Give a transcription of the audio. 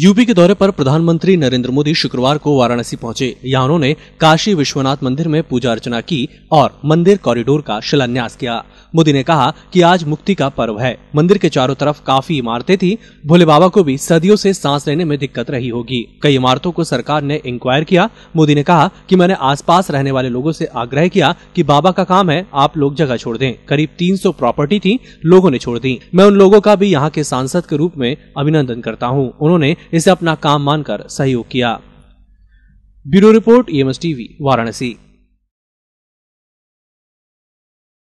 UP के दौरे पर प्रधानमंत्री नरेंद्र मोदी शुक्रवार को वाराणसी पहुंचे यहां उन्होंने काशी विश्वनाथ मंदिर में पूजा अर्चना की और मंदिर कॉरिडोर का शिलान्यास किया मोदी ने कहा कि आज मुक्ति का पर्व है मंदिर के चारों तरफ काफी इमारतें थी भोले बाबा को भी सदियों से सांस लेने में दिक्कत रही होगी कई इमारतों को सरकार ने इंक्वायर किया मोदी ने कहा कि मैंने आसपास रहने वाले लोगों से आग्रह किया कि बाबा का काम है आप लोग जगह छोड़ दें करीब 300 प्रॉपर्टी थी लोगों ने छोड़ दी मैं उन लोगों का भी यहाँ के सांसद के रूप में अभिनंदन करता हूँ उन्होंने इसे अपना काम मानकर सहयोग किया bureau report E e TV Varanasi